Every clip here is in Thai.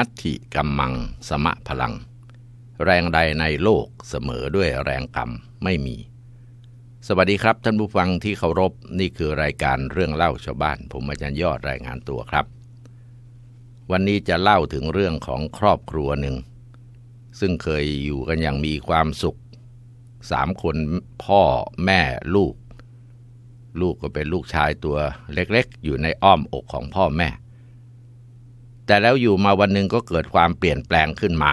นัตถิกรมมังสมะพลัง แรงใดในโลกเสมอด้วยแรงกรรมไม่มี สวัสดีครับ ท่านผู้ฟังที่เคารพนี่คือรายการเรื่องเล่าชาวบ้านผมอาจารย์ยอดรายงานตัวครับ วันนี้จะเล่าถึงเรื่องของครอบครัวหนึ่งซึ่งเคยอยู่กันอย่างมีความสุขสามคนพ่อแม่ลูก ลูกก็เป็นลูกชายตัวเล็กๆ อยู่ในอ้อมอกของพ่อแม่แต่แล้วอยู่มาวันหนึ่งก็เกิดความเปลี่ยนแปลงขึ้นมา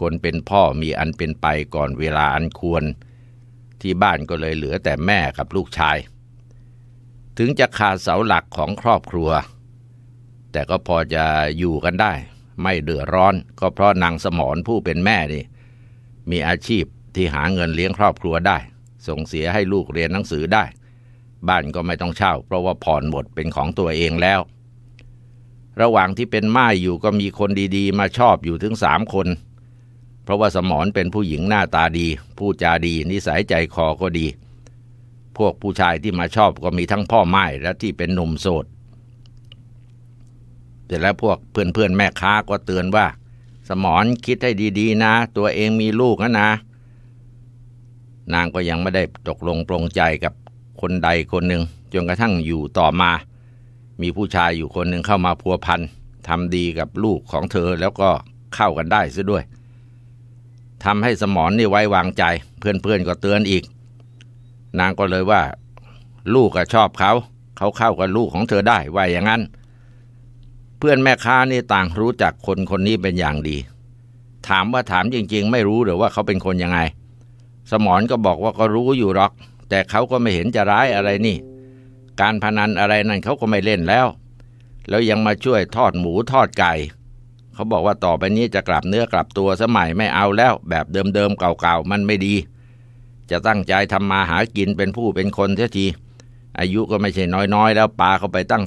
คนเป็นพ่อมีอันเป็นไปก่อนเวลาอันควร ที่บ้านก็เลยเหลือแต่แม่กับลูกชาย ถึงจะขาดเสาหลักของครอบครัว แต่ก็พอจะอยู่กันได้ ไม่เดือดร้อนก็เพราะนางสมรผู้เป็นแม่นี่มีอาชีพที่หาเงินเลี้ยงครอบครัวได้ ส่งเสียให้ลูกเรียนหนังสือได้ บ้านก็ไม่ต้องเช่า เพราะว่าผ่อนหมดเป็นของตัวเองแล้วระหว่างที่เป็นม่ายอยู่ก็มีคนดีๆ มาชอบอยู่ถึงสามคน เพราะว่าสมรเป็นผู้หญิงหน้าตาดีพูดจาดีนิสัยใจคอก็ดี พวกผู้ชายที่มาชอบก็มีทั้งพ่อไม้และที่เป็นหนุ่มโสดแต่แล้วพวกเพื่อนๆ แม่ค้าก็เตือนว่า สมรคิดให้ดี ๆ นะ ตัวเองมีลูกนะนะนางก็ยังไม่ได้ตกลงปรงใจกับคนใดคนหนึ่งจนกระทั่งอยู่ต่อมามีผู้ชายอยู่คนหนึ่งเข้ามาพัวพันทำดีกับลูกของเธอแล้วก็เข้ากันได้ซะด้วยทำให้สมอนนี่ไว้วางใจ เพื่อนๆก็เตือนอีก นางก็เลยว่าลูกก็ชอบเขา เขาเข้ากับลูกของเธอได้ ว่าอย่างนั้น เพื่อนแม่ค้านี่ต่างรู้จักคนคนนี้เป็นอย่างดี ถามว่าถามจริงๆไม่รู้หรือว่าเขาเป็นคนยังไง สมอนก็บอกว่าก็รู้อยู่หรอก แต่เขาก็ไม่เห็นจะร้ายอะไรนี่การพนันอะไรนั่นเขาก็ไม่เล่นแล้ว แล้วยังมาช่วยทอดหมูทอดไก่ เขาบอกว่าต่อไปนี้จะกลับเนื้อกลับตัวสมัยไม่เอาแล้วแบบเดิมๆเก่าๆ มันไม่ดี จะตั้งใจทำมาหากินเป็นผู้เป็นคนเสียที อายุก็ไม่ใช่น้อยๆ แล้วปาเข้าไปตั้ง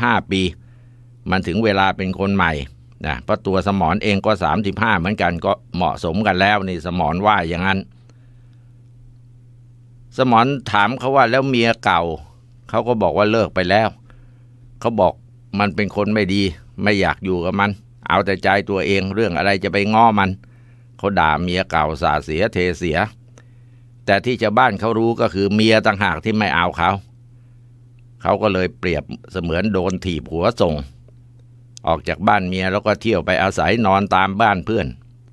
35ปี มันถึงเวลาเป็นคนใหม่ นะเพราะตัวสมอนเองก็35เหมือนกันก็เหมาะสมกันแล้วนี่สมอนว่าอย่างนั้น สมอนถามเขาว่าแล้วเมียเก่าเขาก็บอกว่าเลิกไปแล้ว เขาบอกมันเป็นคนไม่ดีไม่อยากอยู่กับมัน เอาแต่ใจตัวเองเรื่องอะไรจะไปง้อมันเขาด่าเมียเก่าสาเสียเทเสีย แต่ที่ชาวบ้านเขารู้ก็คือเมียต่างหากที่ไม่เอาเขาเขาก็เลยเปรียบเสมือนโดนถีบหัวส่ง ออกจากบ้านเมียแล้วก็เที่ยวไปอาศัยนอนตามบ้านเพื่อน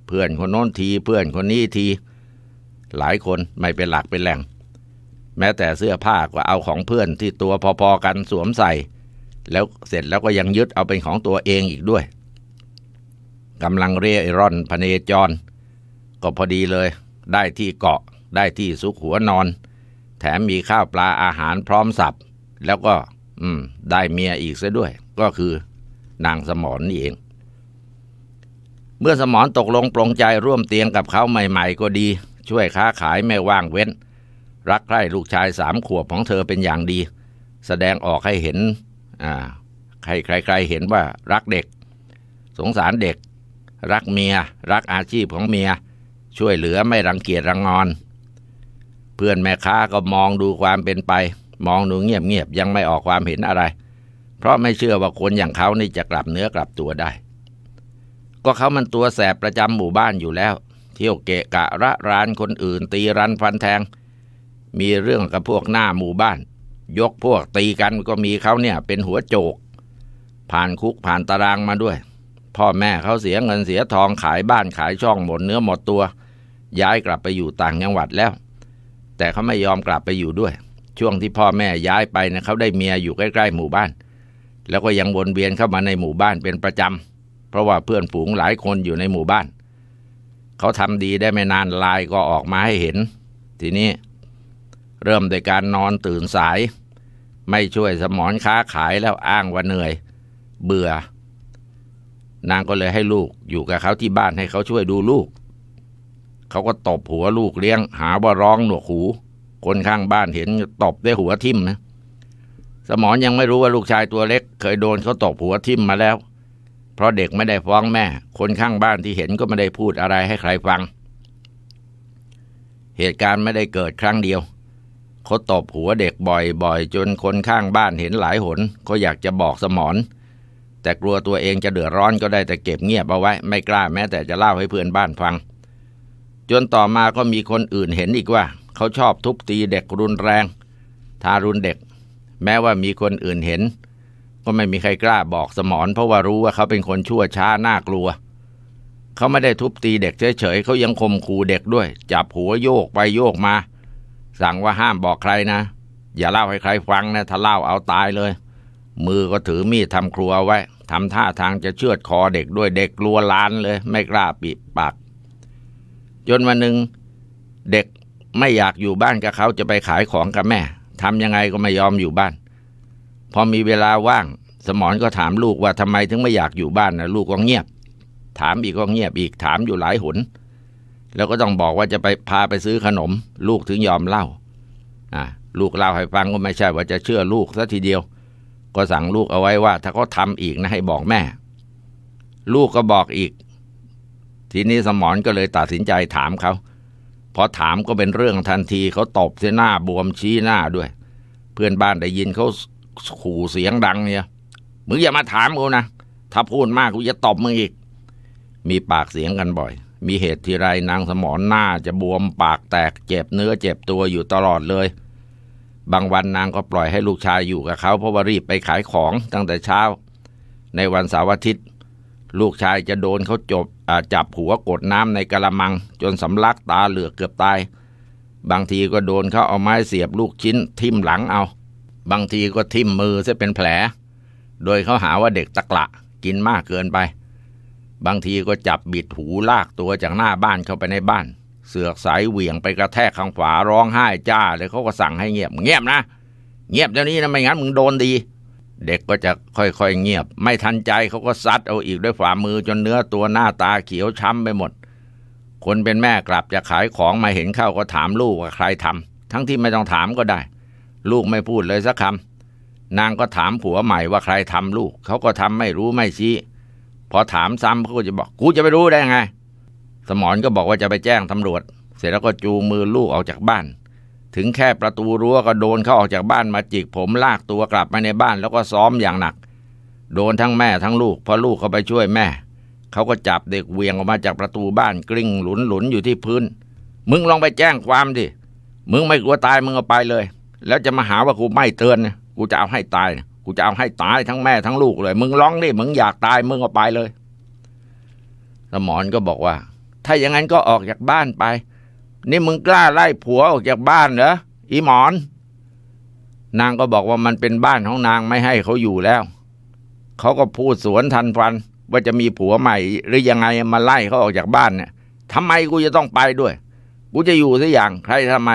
เพื่อนคนโน้นทีเพื่อนคนนี้ทีหลายคนไม่เป็นหลักเป็นแหล่งแม้แต่เสื้อผ้าก็เอาของเพื่อนที่ตัวพอๆกันสวมใส่ แล้วเสร็จแล้วก็ยังยึดเอาเป็นของตัวเองอีกด้วยกำลังเร่ร่อนพเนจรก็พอดีเลย ได้ที่เกาะ ได้ที่ซุกหัวนอน แถมมีข้าวปลาอาหารพร้อมสับแล้วก็ได้เมียอีกซะด้วยก็คือ นางสมอนนี่เอง เมื่อสมอนตกลงปรงใจร่วมเตียงกับเขาใหม่ ๆ ก็ดี ช่วยค้าขายไม่ว่างเว้นรักใคร่ลูกชายสามขวบของเธอเป็นอย่างดี แสดงออกให้เห็นใครใครๆเห็นว่ารักเด็ก สงสารเด็ก รักเมียรักอาชีพของเมีย ช่วยเหลือไม่รังเกียจรังงอน เพื่อนแม่ค้าก็มองดูความเป็นไป มองดูเงียบๆยังไม่ออกความเห็นอะไร เพราะไม่เชื่อว่าคนอย่างเขานี่จะกลับเนื้อกลับตัวได้ ก็เขามันตัวแสบประจำหมู่บ้านอยู่แล้วเที่ยวเกะกะระรานคนอื่น ตีรันฟันแทงมีเรื่องกับพวกหน้าหมู่บ้าน ยกพวกตีกันก็มีเขาเนี่ย เป็นหัวโจก ผ่านคุกผ่านตารางมาด้วย พ่อแม่เขาเสียเงินเสียทองขายบ้านขายช่องหมดเนื้อหมดตัว ย้ายกลับไปอยู่ต่างจังหวัดแล้ว แต่เขาไม่ยอมกลับไปอยู่ด้วย ช่วงที่พ่อแม่ย้ายไปนะเขาได้เมียอยู่ใกล้ ๆ หมู่บ้าน แล้วก็ยังวนเวียนเข้ามาในหมู่บ้านเป็นประจำเพราะว่าเพื่อนฝูงหลายคนอยู่ในหมู่บ้านเขาทำดีได้ไม่นานลายก็ออกมาให้เห็น ทีนี้เริ่มโดยการนอนตื่นสาย ไม่ช่วยสมอนค้าขายแล้วอ้างว่าเหนื่อย เบื่อ นางก็เลยให้ลูกอยู่กับเขาที่บ้านให้เขาช่วยดูลูกเขาก็ตบหัวลูกเลี้ยง หาว่าร้องหนวกหู คนข้างบ้านเห็นตบด้วยหัวทิ่มนะ สมอนยังไม่รู้ว่าลูกชายตัวเล็ก เคยโดนเขาตบหัวทิ่มมาแล้ว เพราะเด็กไม่ได้ฟ้องแม่ คนข้างบ้านที่เห็นก็ไม่ได้พูดอะไรให้ใครฟัง เหตุการณ์ไม่ได้เกิดครั้งเดียวเขาตบหัวเด็กบ่อยๆ จนคนข้างบ้านเห็นหลายหนก็อยากจะบอกสมอน แต่กลัวตัวเองจะเดือดร้อนก็ได้แต่เก็บเงียบเอาไว้ไม่กล้าแม้แต่จะเล่าให้เพื่อนบ้านฟัง จนต่อมาก็มีคนอื่นเห็นอีกว่า เขาชอบทุบตีเด็กรุนแรงทารุณเด็กแม้ว่ามีคนอื่นเห็น ก็ไม่มีใครกล้าบอกสมอนเพราะว่ารู้ว่าเขาเป็นคนชั่วช้าน่ากลัว เขาไม่ได้ทุบตีเด็กเฉยๆเขายังข่มขู่เด็กด้วย จับหัวโยกไปโยกมาสั่งว่าห้ามบอกใครนะ อย่าเล่าให้ใครฟังนะ ถ้าเล่าเอาตายเลย มือก็ถือมีดทำครัวไว้ทำท่าทางจะเชือดคอเด็กด้วยเด็กกลัวล้านเลย ไม่กล้าปิดปาก จนวันหนึ่งเด็กไม่อยากอยู่บ้านกับเขาจะไปขายของกับแม่ทำยังไงก็ไม่ยอมอยู่บ้านพอมีเวลาว่าง สมอนก็ถามลูกว่าทำไมถึงไม่อยากอยู่บ้านนะลูกก็เงียบ ถามอีกก็เงียบอีกถามอยู่หลายหนแล้วก็ต้องบอกว่าจะไปพาไปซื้อขนม ลูกถึงยอมเล่าอ่าลูกเล่าให้ฟังก็ไม่ใช่ว่าจะเชื่อลูกซะทีเดียว ก็สั่งลูกเอาไว้ว่า ถ้าเขาทาอีกนะให้บอกแม่ ลูกก็บอกอีก ทีนี้สมอนก็เลยตัดสินใจถามเขาพอถามก็เป็นเรื่องทันทีเขาตบเสียหน้าบวมชี้หน้าด้วย เพื่อนบ้านได้ยินเขาขู่เสียงดังเนี่ยมึงอย่ามาถามกูนะถ้าพูดมากกูจะตบมึงอีก มีปากเสียงกันบ่อยมีเหตุทีไรนางสมอนหน้าจะบวมปากแตกเจ็บเนื้อเจ็บตัวอยู่ตลอดเลย บางวันนางก็ปล่อยให้ลูกชายอยู่กับเขาเพราะว่ารีบไปขายของตั้งแต่เช้า ในวันเสาร์อาทิตย์ลูกชายจะโดนเขาจบจับหัวกดน้ำในกระมังจนสำลักตาเหลือเกือบตายบางทีก็โดนเขาเอาไม้เสียบลูกชิ้นทิ่มหลังเอา บางทีก็ทิ่มมือซะเป็นแผล โดยเขาหาว่าเด็กตะกละกินมากเกินไปบางทีก็จับบิดหูลากตัวจากหน้าบ้านเข้าไปในบ้าน เสือกสายเหวี่ยงไปกระแทกข้างฝาร้องไห้จ้าเลยเขาก็สั่งให้เงียบ เงียบนะ เงียบเดี๋ยวนี้นะไม่งั้นมึงโดนดี เด็กก็จะค่อยๆเงียบ ไม่ทันใจเขาก็ซัดเอาอีกด้วยฝ่ามือจนเนื้อตัวหน้าตาเขียวช้ำไปหมด คนเป็นแม่กลับจะขายของมาเห็นเข้าก็ถามลูกว่าใครทำ ทั้งที่ไม่ต้องถามก็ได้ ลูกไม่พูดเลยสักคำนางก็ถามผัวใหม่ว่าใครทำลูกเขาก็ทำไม่รู้ไม่ชี้พอถามซ้ำเขาก็จะบอกกูจะไปรู้ได้ไง สมอนก็บอกว่าจะไปแจ้งตำรวจ เสร็จแล้วก็จูมือลูกออกจากบ้าน ถึงแค่ประตูรั้วก็โดนเข้าออกจากบ้านมาจิก ผมลากตัวกลับมาในบ้านแล้วก็ซ้อมอย่างหนัก โดนทั้งแม่ทั้งลูกพอลูกเขาไปช่วยแม่เขาก็จับเด็กเวียงออกมาจากประตูบ้าน กลิ้งหลุนหลุนอยู่ที่พื้น มึงลองไปแจ้งความดิมึงไม่กลัวตายมึงเอาไปเลย แล้วจะมาหาว่ากูไม่เตือนนะกูจะเอาให้ตายนะกูจะเอาให้ตายทั้งแม่ทั้งลูกเลย มึงร้องดิมึงอยากตาย มึงก็ไปเลยสมอนก็บอกว่า ถ้าอย่างนั้นก็ออกจากบ้านไป นี่มึงกล้าไล่ผัวออกจากบ้านเหรออีหมอน นางก็บอกว่ามันเป็นบ้านของนางไม่ให้เขาอยู่แล้ว เขาก็พูดสวนทันฟัน ว่าจะมีผัวใหม่หรือยังไงมาไล่เขาออกจากบ้านเนี่ยทำไมกูจะต้องไปด้วย กูจะอยู่สักอย่าง ใครทำไม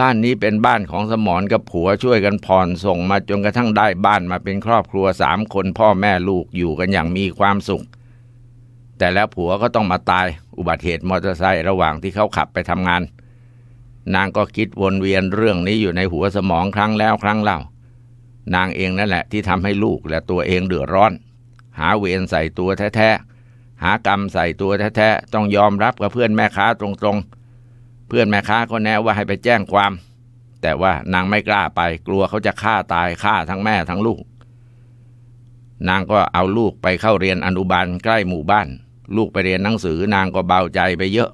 บ้านนี้เป็นบ้านของสมรกับผัวช่วยกันผ่อนส่งมาจนกระทั่งได้บ้านมาเป็นครอบครัวสามคนพ่อแม่ลูกอยู่กันอย่างมีความสุขแต่แล้วผัวก็ต้องมาตายอุบัติเหตุมอเตอร์ไซค์ระหว่างที่เขาขับไปทำงาน นางก็คิดวนเวียนเรื่องนี้อยู่ในหัวสมองครั้งแล้วครั้งเล่า นางเองนั่นแหละที่ทำให้ลูกและตัวเองเดือดร้อน หาเวรใส่ตัวแท้ๆหากรรมใส่ตัวแท้ๆต้องยอมรับกับเพื่อนแม่ค้าตรงๆเพื่อนแม่ค้าก็แนะว่าให้ไปแจ้งความ แต่ว่านางไม่กล้าไป กลัวเขาจะฆ่าตายฆ่าทั้งแม่ทั้งลูก นางก็เอาลูกไปเข้าเรียนอนุบาลใกล้หมู่บ้าน ลูกไปเรียนหนังสือ นางก็เบาใจไปเยอะ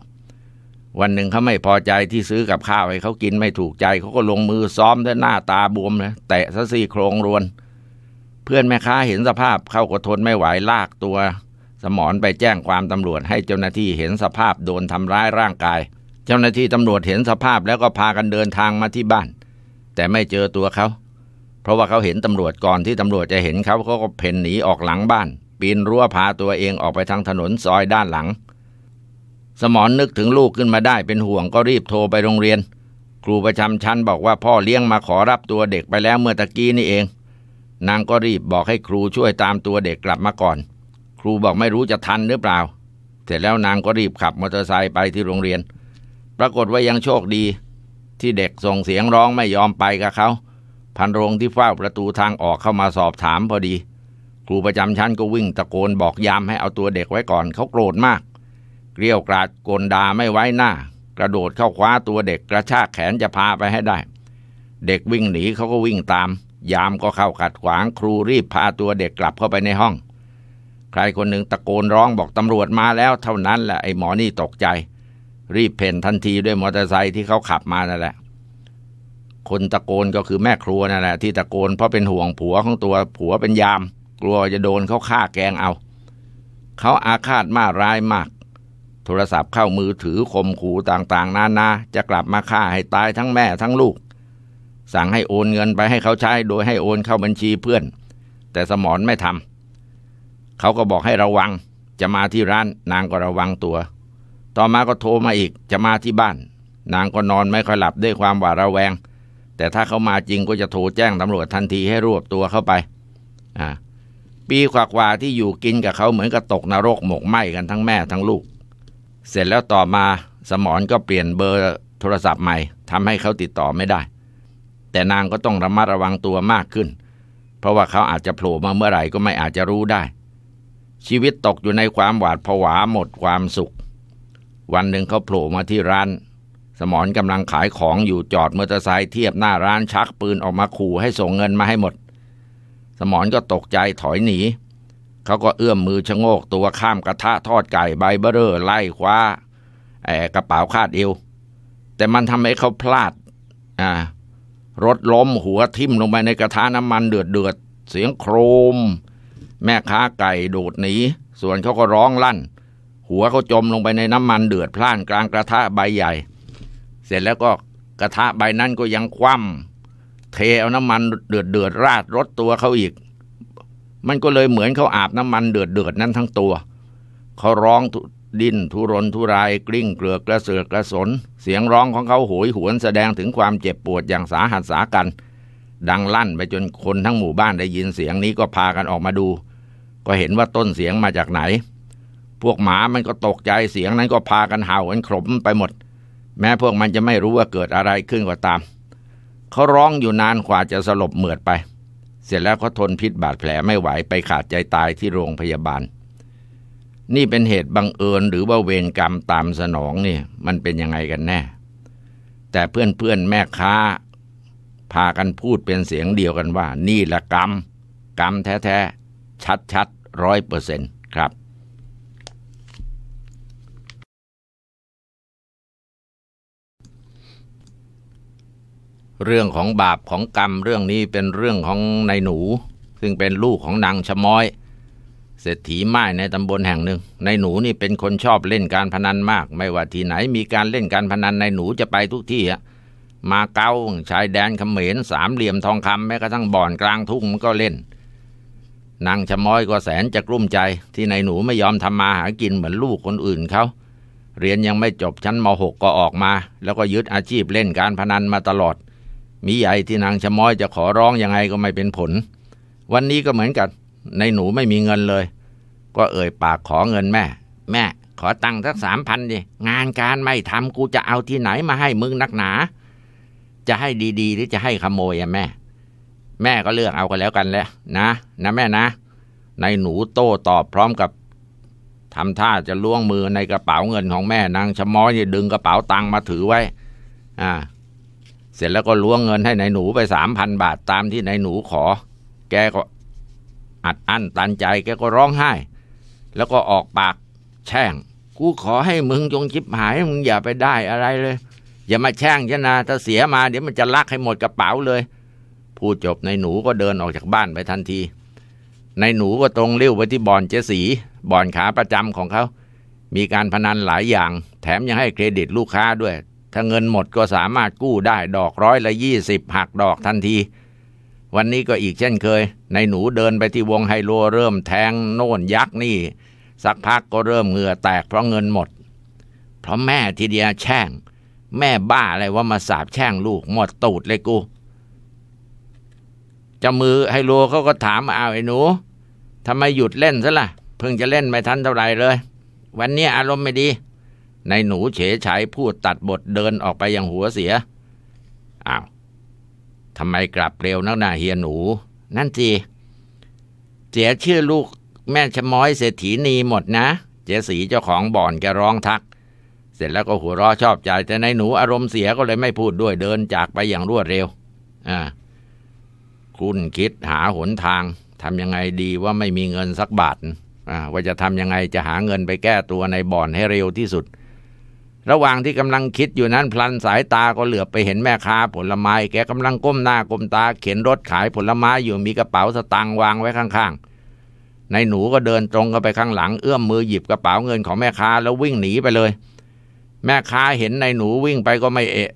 วันหนึ่งเขาไม่พอใจที่ซื้อกับข้าวให้เขากิน ไม่ถูกใจเขาก็ลงมือซ้อมด้วยหน้าตาบวมเลยแตะซะสี่โครงรวน เพื่อนแม่ค้าเห็นสภาพเขาก็ทนไม่ไหวลากตัว สมอนไปแจ้งความตำรวจให้เจ้าหน้าที่เห็นสภาพโดนทำร้ายร่างกายเจ้าหน้าที่ตำรวจเห็นสภาพแล้วก็พากันเดินทางมาที่บ้าน แต่ไม่เจอตัวเขา เพราะว่าเขาเห็นตำรวจก่อนที่ตำรวจจะเห็นเขาเขาก็เพ่นหนีออกหลังบ้าน ปีนรั้วพาตัวเองออกไปทางถนนซอยด้านหลัง สมอนนึกถึงลูกขึ้นมาได้เป็นห่วงก็รีบโทรไปโรงเรียน ครูประจำชั้นบอกว่าพ่อเลี้ยงมาขอรับตัวเด็กไปแล้วเมื่อตะกี้นี่เอง นางก็รีบบอกให้ครูช่วยตามตัวเด็กกลับมาก่อน ครูบอกไม่รู้จะทันหรือเปล่าเสร็จแล้วนางก็รีบขับมอเตอร์ไซค์ไปที่โรงเรียนปรากฏว่ายังโชคดี ที่เด็กส่งเสียงร้องไม่ยอมไปกับเขาพันโรงที่เฝ้าประตูทางออกเข้ามาสอบถามพอดี ครูประจำชั้นก็วิ่งตะโกนบอกยามให้เอาตัวเด็กไว้ก่อนเขาโกรธมาก เกลียวกราดกนดาไม่ไว้หน้า กระโดดเข้าคว้าตัวเด็กกระชากแขนจะพาไปให้ได้ เด็กวิ่งหนีเขาก็วิ่งตาม ยามก็เข้าขัดขวางครูรีบพาตัวเด็กกลับเข้าไปในห้อง ใครคนหนึ่งตะโกนร้องบอกตำรวจมาแล้ว เท่านั้นแหละไอ้หมอนี่ตกใจรีบเพ่นทันทีด้วยมอเตอร์ไซค์ที่เขาขับมานั่นแหละ คนตะโกนก็คือแม่ครัวนั่นแหละที่ตะโกนเพราะเป็นห่วงผัวของตัวผัวเป็นยามกลัวจะโดนเขาฆ่าแกงเอา เขาอาฆาตมากร้ายมาก โทรศัพท์เข้ามือถือข่มขู่ต่างๆนานาจะกลับมาฆ่าให้ตายทั้งแม่ทั้งลูก สั่งให้โอนเงินไปให้เขาใช้โดยให้โอนเข้าบัญชีเพื่อน แต่สมอนไม่ทำเขาก็บอกให้ระวัง จะมาที่ร้านนางก็ระวังตัวต่อมาก็โทรมาอีกจะมาที่บ้าน นางก็นอนไม่ค่อยหลับด้วยความหวาดระแวง แต่ถ้าเขามาจริงก็จะโทรแจ้งตำรวจทันทีให้รวบตัวเข้าไปอ่าปีกว่าๆที่อยู่กินกับเขาเหมือนกับตกนรกหมกไหม้กันทั้งแม่ทั้งลูก เสร็จแล้วต่อมาสมอนก็เปลี่ยนเบอร์โทรศัพท์ใหม่ทำให้เขาติดต่อไม่ได้ แต่นางก็ต้องระมัดระวังตัวมากขึ้น เพราะว่าเขาอาจจะโผล่มาเมื่อไหร่ก็ไม่อาจจะรู้ได้ ชีวิตตกอยู่ในความหวาดผวาหมดความสุขวันหนึ่งเขาโผล่มาที่ร้าน สมอนกำลังขายของอยู่จอดมอเตอร์ไซค์เทียบหน้าร้านชักปืนออกมาขู่ให้ส่งเงินมาให้หมด สมอนก็ตกใจถอยหนีเขาก็เอื้อมมือชะโงกตัวข้ามกระทะทอดไก่ใบเบอเร่อไล่คว้าแอกระเป๋าคาดเอวแต่มันทำให้เขาพลาด อ่า รถล้มหัวทิ่มลงไปในกระทะน้ำมันเดือดเดือดเสียงโครม แม่ค้าไก่โดดหนีส่วนเขาก็ร้องลั่นหัวเขาจมลงไปในน้ำมันเดือดพล่านกลางกระทะใบใหญ่ เสร็จแล้วก็กระทะใบนั้นก็ยังคว่ำเทเอาน้ำมันเดือดเดือดราดรถตัวเขาอีก มันก็เลยเหมือนเขาอาบน้ำมันเดือดเดือดนั้นทั้งตัว เขาร้องดิ้นทุรนทุราย กลิ้งเกลือกกระเสือกกระสน เสียงร้องของเขาโหยหวนแสดงถึงความเจ็บปวดอย่างสาหัสสากัน ดังลั่นไปจนคนทั้งหมู่บ้านได้ยินเสียงนี้ก็พากันออกมาดู ก็เห็นว่าต้นเสียงมาจากไหนพวกหมามันก็ตกใจเสียงนั้นก็พากันเห่ากันขลมไปหมด แม้พวกมันจะไม่รู้ว่าเกิดอะไรขึ้นก็าตามเขาร้องอยู่นานกว่าจะสลบเหมือดไป เสร็จแล้วเขาทนพิษบาดแผลไม่ไหวไปขาดใจตายที่โรงพยาบาล นี่เป็นเหตุบังเอิญหรือว่าเวรกรรมตามสนองนี่มันเป็นยังไงกันแน่ แต่เพื่อนๆแม่ค้า พากันพูดเป็นเสียงเดียวกันว่า นี่ละกรรมกรรมแท้ๆชัดๆร้อยเปอร์เซ็นต์ครับเรื่องของบาปของกรรมเรื่องนี้เป็นเรื่องของนายหนูซึ่งเป็นลูกของนางชะม้อยเศรษฐีไม้ในตำบลแห่งหนึ่งนายหนูนี่เป็นคนชอบเล่นการพนันมาก ไม่ว่าที่ไหนมีการเล่นการพนันนายหนูจะไปทุกที่อะมาเก้าชายแดนเขมรสามเหลี่ยมทองคำแม้กระทั่งบ่อนกลางทุ่งมันก็เล่นนางชะม้อยก็แสนจะกลุ้มใจที่นายหนูไม่ยอมทำมาหากินเหมือนลูกคนอื่นเขาเรียนยังไม่จบชั้นม .6 ก็ออกมา แล้วก็ยึดอาชีพเล่นการพนันมาตลอดมีใหญ่ที่นางชะม้อยจะขอร้องยังไงก็ไม่เป็นผล วันนี้ก็เหมือนกัน ในหนูไม่มีเงินเลย ก็เอ่ยปากขอเงินแม่ แม่ ขอตังค์สักสามพันดิงานการไม่ทำกูจะเอาที่ไหนมาให้มึงนักหนา จะให้ดี ๆ หรือจะให้ขโมยอะแม่ แม่ก็เลือกเอากันแล้วกันแหละนะ นะแม่นะ ในหนูโต้ตอบพร้อมกับทำท่าจะล้วงมือในกระเป๋าเงินของแม่นางชะม้อยดึงกระเป๋าตังค์มาถือไว้ อ่าเสร็จแล้วก็ล้วงเงินให้ในายหนูไปสามพันบาทตามที่ในายหนูขอ แกก็อัดอั้นตันใจแกก็ร้องไห้แล้วก็ออกปากแช่ง กูขอให้มึงจงชิบหายมึงอย่าไปได้อะไรเลย อย่ามาแช่งฉันนะถ้าเสียมาเดี๋ยวมันจะลักให้หมดกระเป๋าเลยพูดจบในหนูก็เดินออกจากบ้านไปทันที ในหนูก็ตรงเลี้ยวไปที่บ่อนเจสี บ่อนขาประจำของเขา มีการพนันหลายอย่าง แถมยังให้เครดิตลูกค้าด้วยถ้าเงินหมดก็สามารถกู้ได้ดอกร้อยละยี่สิบหักดอกทันที วันนี้ก็อีกเช่นเคยในหนูเดินไปที่วงไฮโลเริ่มแทงโน่นยักษ์นี่ สักพักก็เริ่มเหงื่อแตกเพราะเงินหมด เพราะแม่ทีเดียแช่งแม่บ้าอะไรว่ามาสาบแช่งลูกหมดตูดเลยกู จะมือไฮโลเขาก็ถามเอาไอ้หนูทำไมหยุดเล่นซะละ่ะเพิ่งจะเล่นไม่ทันเท่าไหร่เลย วันนี้อารมณ์ไม่ดีในหนูเฉยฉายพูดตัดบทเดินออกไปอย่างหัวเสีย อ้าว ทำไมกลับเร็วนักหนาเฮียหนู นั่นสิเจียชื่อลูกแม่ชะม้อยเศรษฐีนีหมดนะ เจสีเจ้าของบ่อนแกร้องทัก เสร็จแล้วก็หัวเราะชอบ ใจแต่ในหนูอารมณ์เสียก็เลยไม่พูดด้วยเดินจากไปอย่างรวดเร็วอ่าคุณคิดหาหนทางทำยังไงดีว่าไม่มีเงินสักบาท อ่า ว่าจะทำยังไงจะหาเงินไปแก้ตัวในบ่อนให้เร็วที่สุดระหว่างที่กำลังคิดอยู่นั้นพลันสายตาก็เหลือบไปเห็นแม่ค้าผลไม้ แกกำลังก้มหน้าก้มตา เข็นรถขายผลไม้อยู่มีกระเป๋าสตางค์วางไว้ข้างๆนายหนูก็เดินตรงเข้าไปข้างหลังเอื้อมมือหยิบกระเป๋าเงินของแม่ค้า แล้ววิ่งหนีไปเลย แม่ค้าเห็นนายหนูวิ่งไปก็ไม่เอะ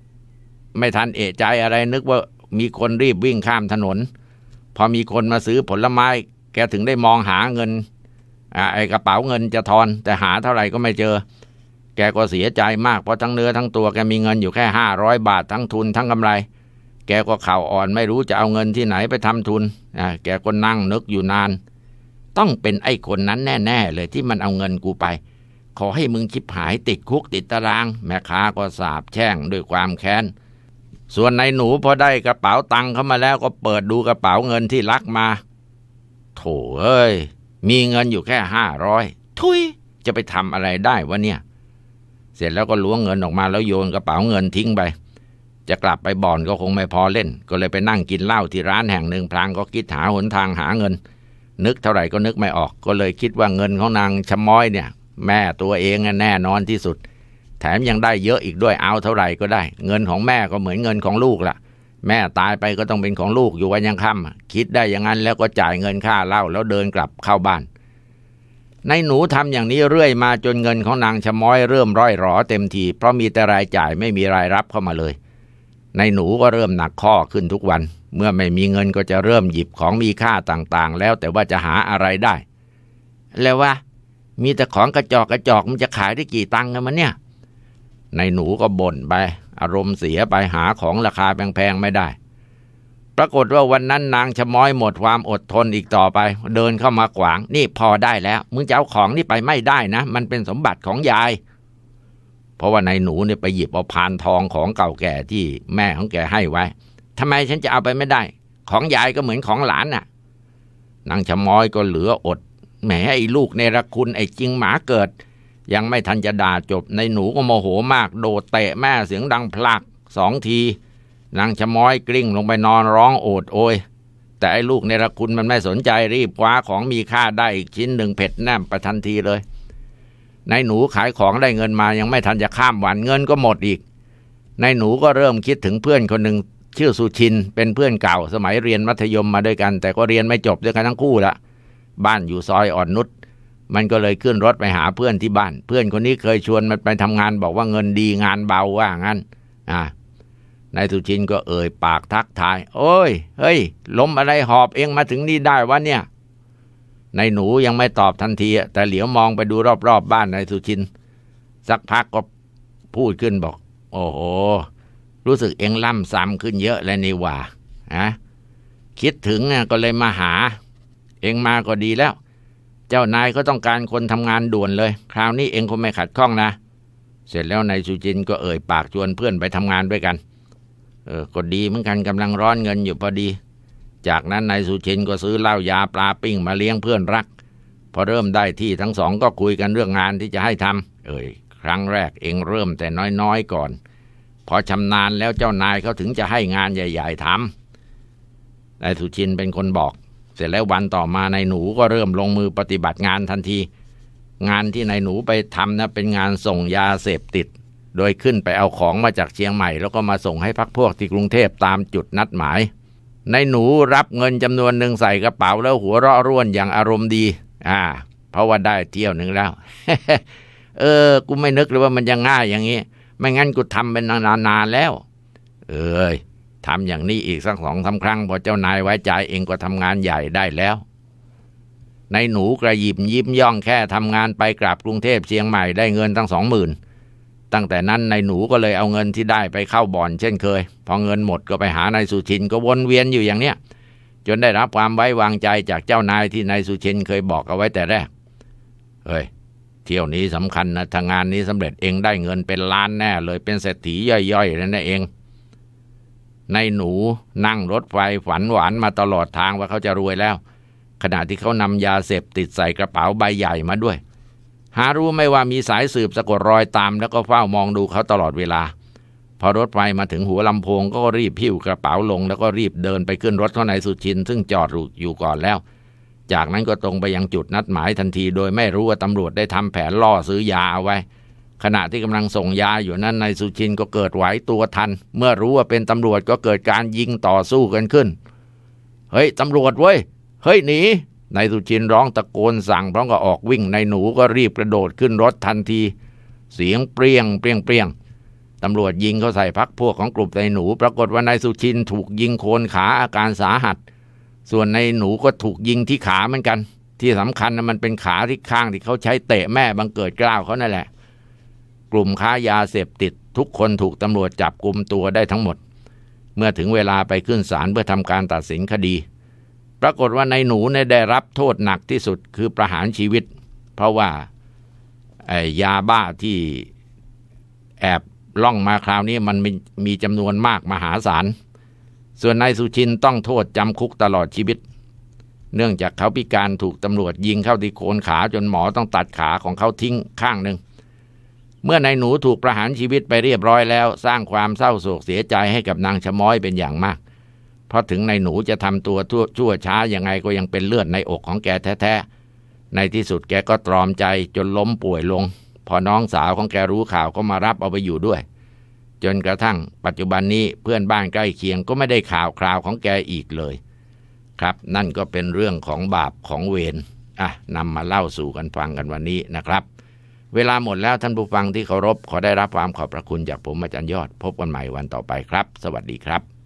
ไม่ทันเอะใจอะไรนึกว่ามีคนรีบวิ่งข้ามถนน พอมีคนมาซื้อผลไม้ แกถึงได้มองหาเงินอไอ้กระเป๋าเงินจะทอน แต่หาเท่าไหร่ก็ไม่เจอแกก็เสียใจมาก เพราะทั้งเนื้อทั้งตัว แกมีเงินอยู่แค่ห้าร้อยบาท ทั้งทุนทั้งกำไร แกก็เข่าอ่อนไม่รู้จะเอาเงินที่ไหนไปทำทุนอ่าแกก็นั่งนึกอยู่นาน ต้องเป็นไอ้คนนั้นแน่ๆ เลยที่มันเอาเงินกูไป ขอให้มึงชิบหายติดคุกติดตาราง แม่ค้าก็สาบแช่งด้วยความแค้น ส่วนนายหนูพอได้กระเป๋าตังค์เข้ามาแล้วก็เปิดดูกระเป๋าเงินที่ลักมาโถเอ้ยมีเงินอยู่แค่ห้าร้อยทุยจะไปทำอะไรได้วะเนี่ยเสร็จแล้ว ก็ล้วงเงินออกมาแล้วโยนกระเป๋าเงินทิ้งไป จะกลับไปบ่อนก็คงไม่พอเล่น ก็เลยไปนั่งกินเหล้าที่ร้านแห่งหนึ่งพลางก็คิดหาหนทางหาเงิน นึกเท่าไหร่ก็นึกไม่ออก ก็เลยคิดว่าเงินของนางชะม้อยเนี่ย แม่ตัวเองแน่นอนที่สุด แถมยังได้เยอะอีกด้วยเอาเท่าไหร่ก็ได้ เงินของแม่ก็เหมือนเงินของลูกละ่ะ แม่ตายไปก็ต้องเป็นของลูกอยู่วันยังค่ำคิดได้อย่างนั้นแล้วก็จ่ายเงินค่าเหล้าแล้วเดินกลับเข้าบ้านนายหนูทำอย่างนี้เรื่อยมาจนเงินของนางชะม้อยเริ่มร่อยหรอเต็มทีเพราะมีแต่รายจ่ายไม่มีรายรับเข้ามาเลยนายหนูก็เริ่มหนักข้อขึ้นทุกวัน เมื่อไม่มีเงินก็จะเริ่มหยิบของมีค่าต่างๆ แล้วแต่ว่าจะหาอะไรได้ แล้วว่า มีแต่ของกระจอกกระจอกมันจะขายได้กี่ตังค์กันมันเนี่ยนายหนูก็บ่นไปอารมณ์เสียไปหาของราคาแพงๆไม่ได้ปรากฏว่าวันนั้นนางชะม้อยหมดความอดทนอีกต่อไป เดินเข้ามาขวางนี่พอได้แล้วมึงจะเอาของนี่ไปไม่ได้นะมันเป็นสมบัติของยาย เพราะว่านายหนูเนี่ยไปหยิบเอาพานทองของเก่าแก่ที่ แม่ของแกให้ไว้ทำไมฉันจะเอาไปไม่ได้ ของยายก็เหมือนของหลานน่ะนางชะม้อยก็เหลืออดแหมไอ้ลูกในรคุณไอ้จริงหมาเกิด ยังไม่ทันจะด่าจบในหนูก็โมโหมาก โดดเตะแม่เสียงดังพลักสองทีนางชะม้อยกลิ้งลงไปนอนร้องโอดโอยแต่ไอ้ลูกเนรคุณมันไม่สนใจรีบคว้าของมีค่าได้อีกชิ้นหนึ่งเผ็ดแนมประทันทีเลยนายหนูขายของได้เงินมายังไม่ทันจะข้ามวันเงินก็หมดอีกนายหนูก็เริ่มคิดถึงเพื่อนคนหนึ่งชื่อสุชินเป็นเพื่อนเก่า สมัยเรียนมัธยมมาด้วยกัน แต่ก็เรียนไม่จบด้วยกันทั้งคู่ละบ้านอยู่ซอยอ่อนนุชมันก็เลยขึ้นรถไปหาเพื่อนที่บ้าน เพื่อนคนนี้เคยชวนมันไปทำงานบอกว่าเงินดีงานเบาว่างั้น อ่านายสุชินก็เอ่ยปากทักทาย โอ้ย เฮ้ย ล้มอะไรหอบเองมาถึงนี่ได้วะเนี่ย นายหนูยังไม่ตอบทันที แต่เหลียวมองไปดูรอบๆบบ้านนายสุชิน สักพักก็พูดขึ้นบอก โอ้โห รู้สึกเองล่ำซ้ำขึ้นเยอะเลยนี่ว่า ฮะ คิดถึงเนี่ยก็เลยมาหา เองมาก็ดีแล้ว เจ้านายก็ต้องการคนทำงานด่วนเลย คราวนี้เองคงไม่ขัดข้องนะ เสร็จแล้วนายสุจินก็เอ่ย ปากชวนเพื่อนไปทำงานด้วยกันเออก็ดีเหมือนกันกำลังร้อนเงินอยู่พอดี จากนั้นนายสุชินก็ซื้อเหล้ายาปลาปิ้งมาเลี้ยงเพื่อนรักพอเริ่มได้ที่ทั้งสองก็คุยกันเรื่องงานที่จะให้ทำเอ่ยครั้งแรกเองเริ่มแต่น้อยๆก่อนพอชำนาญแล้วเจ้านายเขาถึงจะให้งานใหญ่ๆทำนายสุชินเป็นคนบอก เสร็จแล้ววันต่อมานายหนูก็เริ่มลงมือปฏิบัติงานทันที งานที่นายหนูไปทำนะเป็นงานส่งยาเสพติดโดยขึ้นไปเอาของมาจากเชียงใหม่แล้วก็มาส่งให้พักพวกที่กรุงเทพตามจุดนัดหมาย ในหนูรับเงินจำนวนหนึ่งใส่กระเป๋าแล้วหัวเราะร่วนอย่างอารมณ์ดี อ่า เพราะว่าได้เที่ยวหนึ่งแล้ว เออกูไม่นึกเลยว่ามันจะง่ายอย่างนี้ ไม่งั้นกูทำเป็นนานๆแล้ว เอ้ยทำอย่างนี้อีกสักสองสาครั้งพอเจ้านายไว้ใจ เองก็ทำงานใหญ่ได้แล้ว ในหนูกระยิบยิ้มย่องแค่ทำงานไปกลับกรุงเทพเชียงใหม่ได้เงินตั้งสองหมื่นตั้งแต่นั้นนายหนูก็เลยเอาเงินที่ได้ไปเข้าบ่อนเช่นเคยพอเงินหมดก็ไปหานายสุชินก็วนเวียนอยู่อย่างเนี้ยจนได้รับความไว้วางใจจากเจ้านายที่นายสุชินเคยบอกเอาไว้แต่แรกเฮ้ยเที่ยวนี้สำคัญนะทางงานนี้สำเร็จเองได้เงินเป็นล้านแน่เลยเป็นเศรษฐีย่อยๆนั่นเองนายหนูนั่งรถไฟฝันหวานมาตลอดทางว่าเขาจะรวยแล้วขณะที่เขานำยาเสพติดใส่กระเป๋าใบใหญ่มาด้วยหารู้ไม่ว่ามีสายสืบสะกดรอยตามแล้วก็เฝ้ามองดูเขาตลอดเวลา พอรถไฟมาถึงหัวลำโพงก็รีบพิ้วกระเป๋าลงแล้วก็รีบเดินไปขึ้นรถข้องนสุชินซึ่งจอดอยู่ก่อนแล้ว จากนั้นก็ตรงไปยังจุดนัดหมายทันทีโดยไม่รู้ว่าตำรวจได้ทำแผนล่อซื้อยาเอาไว้ ขณะที่กำลังส่งยาอยู่นั้นนายสุชินก็เกิดไหวตัวทันเมื่อรู้ว่าเป็นตำรวจก็เกิดการยิงต่อสู้กันขึ้น เฮ้ยตำรวจเว้ยเฮ้ยหนีนายสุชินร้องตะโกนสั่งพร้อมกับออกวิ่งนายหนูก็รีบกระโดดขึ้นรถทันที เสียงเปรียงเปรียงเปรียงตำรวจยิงเขาใส่พักพวกของกลุ่มนายหนูปรากฏว่านายสุชินถูกยิงโคนขาอาการสาหัส ส่วนนายหนูก็ถูกยิงที่ขาเหมือนกัน ที่สำคัญนะมันเป็นขาที่ข้างที่เขาใช้เตะแม่บังเกิดกล้าวเขานั่นแหละกลุ่มค้ายาเสพติดทุกคนถูกตำรวจจับกลุ่มตัวได้ทั้งหมด เมื่อถึงเวลาไปขึ้นศาลเพื่อทำการตัดสินคดีปรากฏว่าในหนูเนี่ยได้รับโทษหนักที่สุดคือประหารชีวิต เพราะว่าไอ้ยาบ้าที่แอบล่องมาคราวนี้มันมมีจำนวนมากมหาศาลส่วนนายสุชินต้องโทษจำคุกตลอดชีวิต เนื่องจากเขาพิการถูกตำรวจยิงเข้าที่โคนขาจนหมอต้องตัดขาของเขาทิ้งข้างหนึ่งเมื่อนายหนูถูกประหารชีวิตไปเรียบร้อยแล้ว สร้างความเศร้าโศกเสียใจให้กับนางชะม้อยเป็นอย่างมากพราะถึงในหนูจะทำตัวชั่วช้ายังไงก็ยังเป็นเลือดในอกของแกแท้ๆ ในที่สุดแกก็ตรอมใจจนล้มป่วยลง พอน้องสาวของแกรู้ข่าวก็มารับเอาไปอยู่ด้วย จนกระทั่งปัจจุบันนี้เพื่อนบ้านใกล้เคียงก็ไม่ได้ข่าวคราวของแกอีกเลย ครับนั่นก็เป็นเรื่องของบาปของเวรอ่ะนำมาเล่าสู่กันฟังกันวันนี้นะครับ เวลาหมดแล้วท่านผู้ฟังที่เคารพขอได้รับความขอบพระคุณจากผมอาจารย์ยอด พบกันใหม่วันต่อไปครับ สวัสดีครับ